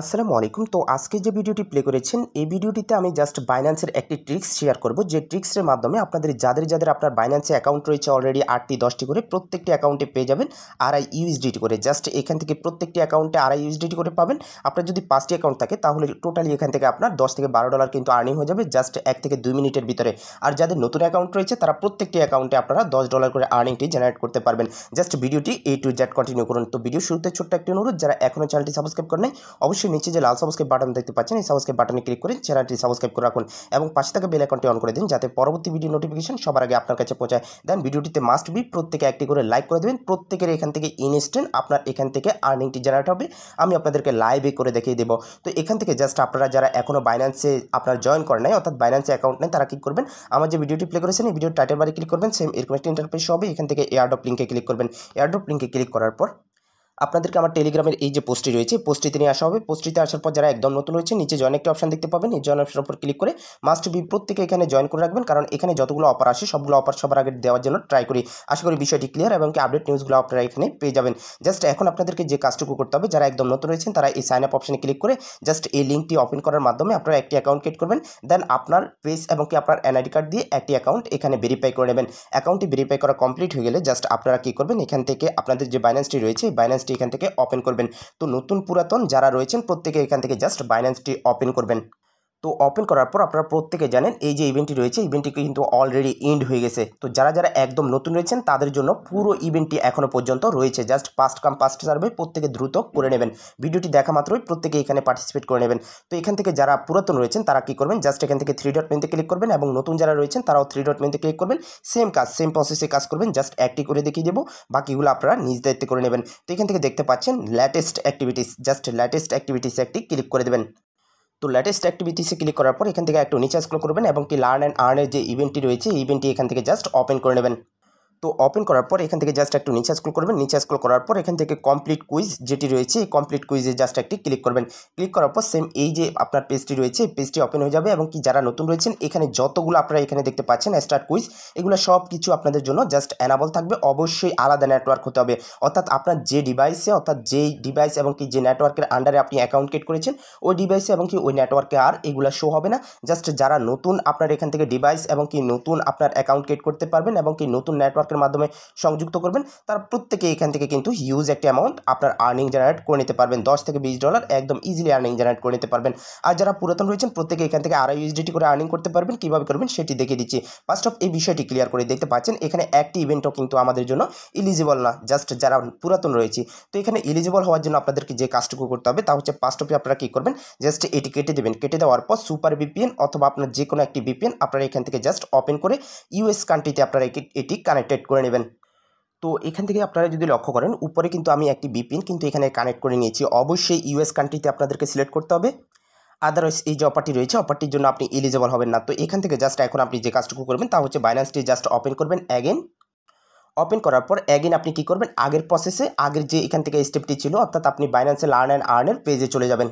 আসসালামু আলাইকুম তো আজকে যে ভিডিওটি প্লে করেছেন এই ভিডিওটিতে আমি জাস্ট বাইন্যান্সের একটি ট্রিক্স শেয়ার করব যে ট্রিক্সের মাধ্যমে আপনাদের যাদের যাদের আপনার বাইন্যান্সে অ্যাকাউন্ট রয়েছে অলরেডি আটটি দশটি করে প্রত্যেকটি অ্যাকাউন্টে পেয়ে যাবেন আড়াই ইউএসডিটি করে জাস্ট এখান থেকে প্রত্যেকটি অ্যাকাউন্টে আড়াই ইউএসডিটি করে পাবেন আপনার যদি পাঁচটি অ্যাকাউন্ট থাকে তাহলে টোটালি এখান থেকে আপনার দশ থেকে বারো ডলার কিন্তু আর্নিং হয়ে যাবে জাস্ট এক থেকে দুই মিনিটের ভিতরে আর যাদের নতুন অ্যাকাউন্ট রয়েছে তারা প্রত্যেকটি অ্যাকাউন্টে আপনারা দশ ডলার করে আর্নিংটি জেনারেট করতে পারবেন জাস্ট ভিডিওটি এ টু জ্যাট কন্টিনিউ করুন তো ভিডিও শুরুতে ছোট্ট একটি অনুরোধ যারা এখনও চ্যানেলটি সাবস্ক্রাইব করেন অবশ্যই অবশ্যই নিচে যে লাল সাবস্ক্রাইব বাটন দেখতে পাচ্ছেন এই সাবস্ক্রাইব বাটনে ক্লিক করে চ্যানেলটি সাবস্ক্রাইব করে রাখুন এবং পাশে থাকা বেল আইকনটি অন করে দিন যাতে পরবর্তী ভিডিও নোটিফিকেশন সবার আগে আপনার কাছে পৌঁছায় দেন ভিডিওটিতে মাস্ট বি প্রত্যেকে একটি করে লাইক করে দেবেন প্রত্যেকের এখান থেকে ইনস্ট্যান্ট আপনার এখান থেকে আর্নিংটি জেনারেট হবে আমি আপনাদেরকে লাইভে করে দেখিয়ে দেবো তো এখান থেকে জাস্ট আপনারা যারা এখনও বাইন্যান্সে আপনার জয়েন করেন নাই অর্থাৎ বাইন্যান্সে অ্যাকাউন্ট নেই তারা ক্লিক করবেন আমার যে ভিডিওটি প্লে করেছেন এই ভিডিও টাইটেল বারে ক্লিক করবেন সেম এরকম একটি ইন্টারপ্রেস হবে এখান থেকে এয়ারড্রপ লিঙ্কে ক্লিক করবেন এয়ারড্রপ লিঙ্কে ক্লিক করার পর আপনাদেরকে আমার টেলিগ্রামের এই যে পোস্টটি রয়েছে পোস্টটিতে নিয়ে আসা হবে পোস্টটিতে আসার পর যারা একদম নতুন রয়েছে নিচে জয়েন একটি অপশান দেখতে পাবেন এই জয়েন অপশন উপর ক্লিক করে মাস্ট বি প্রত্যেকে এখানে জয়েন করে রাখবেন কারণ এখানে যতগুলো অফার আসে সবগুলো অফার সবার আগে দেওয়ার জন্য ট্রাই করি আশা করি বিষয়টি ক্লিয়ার এবং কি আপডেট নিউজগুলো আপনারা এখানে পেয়ে যাবেন জাস্ট এখন আপনাদেরকে যে কাজটুকু করতে হবে যারা একদম নতুন রয়েছেন তারা এই সাইন আপ অপশানে ক্লিক করে জাস্ট এই লিঙ্কটি ওপেন করার মাধ্যমে আপনারা একটি অ্যাকাউন্ট ক্রিয়েট করবেন দেন আপনার পেস এবং কি আপনার এনআইডি কার্ড দিয়ে একটি অ্যাকাউন্ট এখানে ভেরিফাই করে নেবেন অ্যাকাউন্টটি ভেরিফাই করা কমপ্লিট হয়ে গেলে জাস্ট আপনারা কী করবেন এখান থেকে আপনাদের যে বাইন্যান্সটি রয়েছে বাইন্যান্স বাইন্যান্সটি এখান থেকে ওপেন করবেন তো নতুন পুরাতন যারা রয়েছেন প্রত্যেকে এখান থেকে জাস্ট বাইন্যান্সটি ওপেন করবেন তো ওপেন করার পর আপনারা প্রত্যেকে জানেন এই যে ইভেন্টটি রয়েছে ইভেন্টটি কিন্তু অলরেডি এন্ড হয়ে গেছে তো যারা যারা একদম নতুন রয়েছেন তাদের জন্য পুরো ইভেন্টটি এখনও পর্যন্ত রয়েছে just past come past survey প্রত্যেকে দ্রুত করে নেবেন ভিডিওটি দেখা মাত্রই প্রত্যেকে এখানে পার্টিসিপেট করে নেবেন তো এখান থেকে যারা পুরাতন রয়েছেন তারা কী করবেন জাস্ট এখান থেকে থ্রি ডট মেনতে ক্লিক করবেন এবং নতুন যারা রয়েছেন তারাও থ্রি ডট মেনতে ক্লিক করবেন সেম কাজ সেম প্রসেসে কাজ করবেন জাস্ট একটি করে দেখিয়ে দেবো বাকিগুলো আপনারা নিজ দায়িত্বে করে নেবেন তো এখান থেকে দেখতে পাচ্ছেন latest activities just latest activities একটি ক্লিক করে দেবেন তো লেটেস্ট অ্যাক্টিভিটিসে ক্লিক করার পর এখান থেকে একটু নিচে স্ক্রল করবেন এবং কি লার্ন অ্যান্ড আর্নের যে ইভেন্টটি রয়েছে ইভেন্টটি এখান থেকে জাস্ট ওপেন করে নেবেন তো ওপেন করার পর এখান থেকে জাস্ট একটু নিচে স্কুল করবেন নিচে স্কুল করার পর এখান থেকে কমপ্লিট কুইজ যেটি রয়েছে এই কমপ্লিট কুইজে জাস্ট একটি ক্লিক করবেন ক্লিক করার পর সেম এই যে আপনার পেজটি রয়েছে এই পেজটি ওপেন হয়ে যাবে এবং কি যারা নতুন রয়েছেন এখানে যতগুলো আপনারা এখানে দেখতে পাচ্ছেন স্টার্ট কুইজ এগুলো সব কিছু আপনাদের জন্য জাস্ট অ্যানাবল থাকবে অবশ্যই আলাদা নেটওয়ার্ক হতে হবে অর্থাৎ আপনার যে ডিভাইসে অর্থাৎ যেই ডিভাইস এবং কি যে নেটওয়ার্কের আন্ডারে আপনি অ্যাকাউন্ট ক্রিয়েট করেছেন ওই ডিভাইসে এবং কি ওই নেটওয়ার্কে আর এগুলো শো হবে না জাস্ট যারা নতুন আপনার এখান থেকে ডিভাইস এবং কি নতুন আপনার অ্যাকাউন্ট ক্রিয়েট করতে পারবেন এবং কি নতুন নেটওয়ার্ক নেটওয়ার্কের মাধ্যমে সংযুক্ত করবেন তার প্রত্যেকে এখান থেকে কিন্তু হিউজ একটি অ্যামাউন্ট আপনার আর্নিং জেনারেট করে নিতে পারবেন দশ থেকে বিশ ডলার একদম ইজিলি আর্নিং জেনারেট করে নিতে পারবেন আর যারা পুরাতন রয়েছেন প্রত্যেকে এখান থেকে আড়াই ইউএসডিটি করে আর্নিং করতে পারবেন কীভাবে করবেন সেটি দেখিয়ে দিচ্ছি ফার্স্ট অফ এই বিষয়টি ক্লিয়ার করে দেখতে পাচ্ছেন এখানে একটি ইভেন্টও কিন্তু আমাদের জন্য ইলিজিবল না জাস্ট যারা পুরাতন রয়েছে তো এখানে ইলিজিবল হওয়ার জন্য আপনাদেরকে যে কাজটুকু করতে হবে তা হচ্ছে ফার্স্ট অফ আপনারা কী করবেন জাস্ট এটি কেটে দেবেন কেটে দেওয়ার পর সুপার বিপিএন অথবা আপনার যে কোনো একটি বিপিএন আপনারা এখান থেকে জাস্ট ওপেন করে ইউএস কান্ট্রিতে আপনারা এটি কানেক্টেড কানেক্টেড করে নেবেন তো এখান থেকে আপনারা যদি লক্ষ্য করেন উপরে কিন্তু আমি একটি বিপিন কিন্তু এখানে কানেক্ট করে নিয়েছি অবশ্যই ইউএস কান্ট্রিতে আপনাদেরকে সিলেক্ট করতে হবে আদারওয়াইজ এই যে অপারটি রয়েছে অপারটির জন্য আপনি এলিজেবল হবেন না তো এখান থেকে জাস্ট এখন আপনি যে কাজটুকু করবেন তা হচ্ছে বাইন্যান্সটি জাস্ট ওপেন করবেন অ্যাগেন ওপেন করার পর অ্যাগেন আপনি কি করবেন আগের প্রসেসে আগের যে এখান থেকে স্টেপটি ছিল অর্থাৎ আপনি বাইন্যান্সে লার্ন অ্যান্ড আর্নের পেজে চলে যাবেন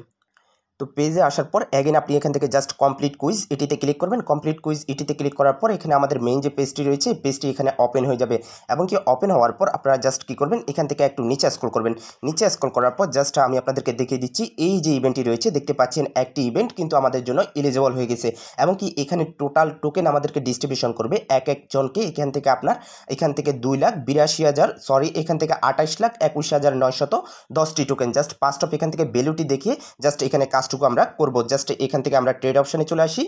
তো পেজে আসার পর অ্যাগেন আপনি এখান থেকে জাস্ট কমপ্লিট কুইজ এটিতে ক্লিক করবেন কমপ্লিট কুইজ এটিতে ক্লিক করার পর এখানে আমাদের মেইন যে পেজটি রয়েছে এই পেজটি এখানে ওপেন হয়ে যাবে এবং কি ওপেন হওয়ার পর আপনারা জাস্ট কী করবেন এখান থেকে একটু নিচে স্ক্রল করবেন নিচে স্ক্রল করার পর জাস্ট আমি আপনাদেরকে দেখিয়ে দিচ্ছি এই যে ইভেন্টটি রয়েছে দেখতে পাচ্ছেন একটি ইভেন্ট কিন্তু আমাদের জন্য এলিজেবল হয়ে গেছে এমনকি এখানে টোটাল টোকেন আমাদেরকে ডিস্ট্রিবিউশন করবে এক একজনকে এখান থেকে আপনার এখান থেকে দুই লাখ বিরাশি হাজার সরি এখান থেকে আঠাশ লাখ একুশ হাজার নয়শত দশটি টোকেন জাস্ট পাঁচটা এখান থেকে ভ্যালুটি দেখিয়ে জাস্ট এখানে কাস্ট কাজটুকু আমরা করব জাস্ট এখান থেকে আমরা ট্রেড অপশানে চলে আসি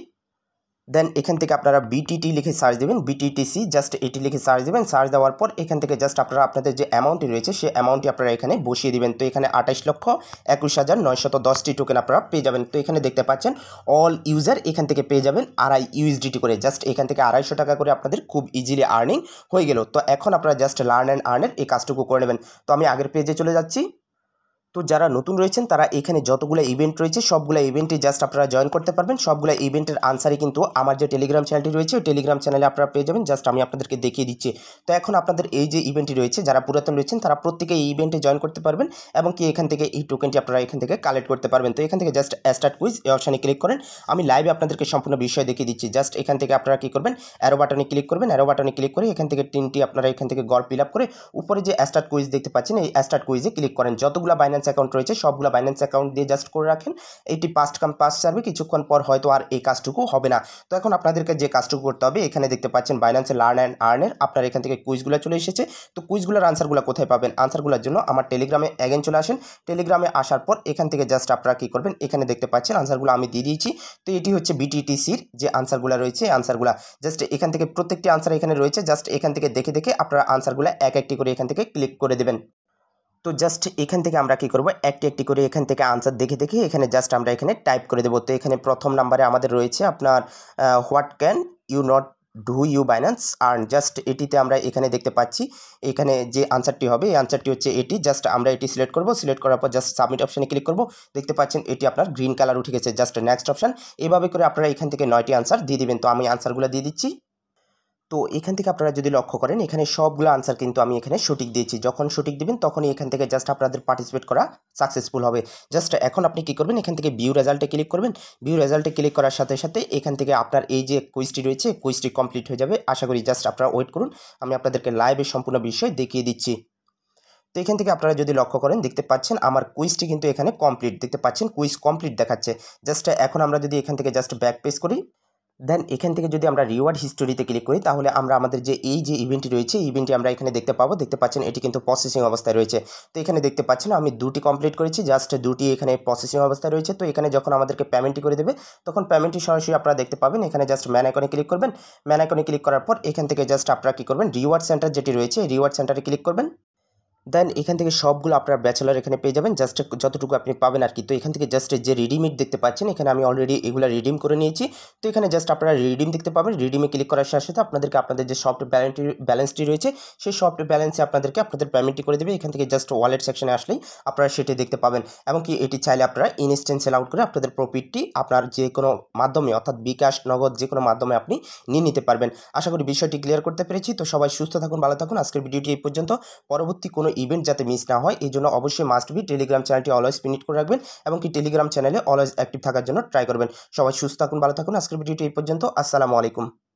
দেন এখান থেকে আপনারা বিটিটি লিখে সার্চ দেবেন বিটিটিসি জাস্ট এটি লিখে সার্চ দেবেন সার্চ দেওয়ার পর এখান থেকে জাস্ট আপনারা আপনাদের যে অ্যামাউন্টটি রয়েছে সেই অ্যামাউন্টটি আপনারা এখানে বসিয়ে দেবেন তো এখানে আঠাশ লক্ষ একুশ হাজার নয়শত দশটি টোকেন আপনারা পেয়ে যাবেন তো এখানে দেখতে পাচ্ছেন অল ইউজার এখান থেকে পেয়ে যাবেন আড়াই ইউএসডিটি করে জাস্ট এখান থেকে আড়াইশো টাকা করে আপনাদের খুব ইজিলি আর্নিং হয়ে গেল তো এখন আপনারা জাস্ট লার্ন অ্যান্ড আর্নের এই কাজটুকু করে নেবেন তো আমি আগের পেজে চলে যাচ্ছি তো যারা নতুন রয়েছেন তারা এখানে যতগুলো ইভেন্ট রয়েছে সবগুলো ইভেন্টে জাস্ট আপনারা জয়েন করতে পারবেন সবগুলো ইভেন্টের আনসারে কিন্তু আমার যে টেলিগ্রাম চ্যানেলটি রয়েছে ওই টেলিগ্রাম চ্যানেলে আপনারা পেয়ে যাবেন জাস্ট আমি আপনাদেরকে দেখিয়ে দিচ্ছি তো এখন আপনাদের এই যে ইভেন্টটি রয়েছে যারা পুরাতন রয়েছেন তারা প্রত্যেকে এই ইভেন্টে জয়েন করতে পারবেন এবং কি এখান থেকে এই টোকেনটি আপনারা এখান থেকে কালেক্ট করতে পারবেন তো এখান থেকে জাস্ট স্টার্ট কুইজ এই অপশানে ক্লিক করেন আমি লাইভে আপনাদেরকে সম্পূর্ণ বিষয় দেখিয়ে দিচ্ছি জাস্ট এখান থেকে আপনারা কী করবেন অ্যারো বাটনে ক্লিক করবেন অ্যারো বাটনে ক্লিক করে এখান থেকে তিনটি আপনারা এখান থেকে গল্প ফিল করে উপরে যে স্টার্ট কুইজ দেখতে পাচ্ছেন এই স্টার্ট কুইজে ক্লিক করেন যতগুলো বাইন্যান্স বাইন্যান্স অ্যাকাউন্ট রয়েছে সবগুলো বাইন্যান্স অ্যাকাউন্ট দিয়ে জাস্ট করে রাখেন এটি পাস্ট কাম পাস্ট সার্ভে কিছুক্ষণ পর হয়তো আর এই কাজটুকু হবে না তো এখন আপনাদেরকে যে কাজটুকু করতে হবে এখানে দেখতে পাচ্ছেন বাইন্যান্সে লার্ন অ্যান্ড আর্নের আপনার এখান থেকে কুইজগুলো চলে এসেছে তো কুইজগুলোর আনসারগুলো কোথায় পাবেন আনসারগুলোর জন্য আমার টেলিগ্রামে অ্যাগেন চলে আসেন টেলিগ্রামে আসার পর এখান থেকে জাস্ট আপনারা কী করবেন এখানে দেখতে পাচ্ছেন আনসারগুলো আমি দিয়ে দিয়েছি তো এটি হচ্ছে বিটিটিসির যে আনসারগুলো রয়েছে আনসারগুলো জাস্ট এখান থেকে প্রত্যেকটি আনসার এখানে রয়েছে জাস্ট এখান থেকে দেখে দেখে আপনারা আনসারগুলো এক একটি করে এখান থেকে ক্লিক করে দেবেন তো জাস্ট এখান থেকে আমরা কি করব একটি একটি করে এখান থেকে আনসার দেখে দেখে এখানে জাস্ট আমরা এখানে টাইপ করে দেবো তো এখানে প্রথম নাম্বারে আমাদের রয়েছে আপনার what can you not do you Binance earn just এটিতে আমরা এখানে দেখতে পাচ্ছি এখানে যে আনসারটি হবে এই আনসারটি হচ্ছে এটি জাস্ট আমরা এটি সিলেক্ট করব সিলেক্ট করার পর জাস্ট সাবমিট অপশানে ক্লিক করব দেখতে পাচ্ছেন এটি আপনার গ্রিন কালার উঠে গেছে জাস্ট নেক্সট অপশান এভাবে করে আপনারা এখান থেকে নয়টি আনসার দিয়ে দেবেন তো আমি আনসারগুলো দিয়ে দিচ্ছি তো এখান থেকে আপনারা যদি লক্ষ্য করেন এখানে সবগুলো আনসার কিন্তু আমি এখানে সঠিক দিয়েছি যখন সঠিক দেবেন তখনই এখান থেকে জাস্ট আপনাদের পার্টিসিপেট করা সাকসেসফুল হবে জাস্ট এখন আপনি কী করবেন এখান থেকে ভিউ রেজাল্টে ক্লিক করবেন ভিউ রেজাল্টে ক্লিক করার সাথে সাথে এখান থেকে আপনার এই যে কুইজটি রয়েছে কুইজটি কমপ্লিট হয়ে যাবে আশা করি জাস্ট আপনারা ওয়েট করুন আমি আপনাদেরকে লাইভে সম্পূর্ণ বিষয় দেখিয়ে দিচ্ছি তো এখান থেকে আপনারা যদি লক্ষ্য করেন দেখতে পাচ্ছেন আমার কুইজটি কিন্তু এখানে কমপ্লিট দেখতে পাচ্ছেন কুইজ কমপ্লিট দেখাচ্ছে জাস্ট এখন আমরা যদি এখান থেকে জাস্ট ব্যাক পেস করি দেন এখান থেকে যদি আমরা রিওয়ার্ড হিস্টোরিতে ক্লিক করি তাহলে আমরা আমাদের যে এই যে ইভেন্টটি রয়েছে এই ইভেন্টটি আমরা এখানে দেখতে পাবো দেখতে পাচ্ছেন এটি কিন্তু প্রসেসিং অবস্থায় রয়েছে তো এখানে দেখতে পাচ্ছেন আমি দুটি কমপ্লিট করেছি জাস্ট দুটি এখানে প্রসেসিং অবস্থায় রয়েছে তো এখানে যখন আমাদেরকে পেমেন্টটি করে দেবে তখন পেমেন্টটি সরাসরি আপনারা দেখতে পাবেন এখানে জাস্ট ম্যান আইকনে ক্লিক করবেন ম্যান আইকনে ক্লিক করার পর এখান থেকে জাস্ট আপনারা কী করবেন রিওয়ার্ড সেন্টার যেটি রয়েছে রিওয়ার্ড সেন্টারে ক্লিক করবেন দেন এখান থেকে সবগুলো আপনার ব্যাচেলার এখানে পেয়ে যাবেন জাস্ট যতটুকু আপনি পাবেন আর কি তো এখান থেকে জাস্ট যে রিডিমিট দেখতে পাচ্ছেন এখানে আমি অলরেডি এগুলো রিডিম করে নিয়েছি তো এখানে জাস্ট আপনারা রিডিম দেখতে পাবেন রিডিমে ক্লিক করার সাথে সাথে আপনাদেরকে আপনাদের যে সফট ব্যালেন্টি ব্যালেন্সটি রয়েছে সেই সফট ব্যালেন্সে আপনাদেরকে আপনাদের পেমেন্টটি করে দেবে এখান থেকে জাস্ট ওয়ালেট সেকশনে আসলেই আপনারা সেটি দেখতে পাবেন এমনকি এটি চাইলে আপনারা ইনস্ট্যান্ট সেল আউট করে আপনাদের প্রফিটটি আপনার যে কোনো মাধ্যমে অর্থাৎ বিকাশ নগদ যে কোনো মাধ্যমে আপনি নিয়ে নিতে পারবেন আশা করি বিষয়টি ক্লিয়ার করতে পেরেছি তো সবাই সুস্থ থাকুন ভালো থাকুন আজকের ভিডিওটি এই পর্যন্ত পরবর্তী কোনো ইভেন্ট যাতে মিস না হয় এই জন্য অবশ্যই মাস্ট বি টেলিগ্রাম চ্যানেলটি অলওয়েজ পিনিট করে রাখবেন এবং কি টেলিগ্রাম চ্যানেলে অলওয়েজ অ্যাক্টিভ থাকার জন্য ট্রাই করবেন সবাই সুস্থ থাকুন ভালো থাকুন আজকের ভিডিওটি এই পর্যন্ত আসসালামু আলাইকুম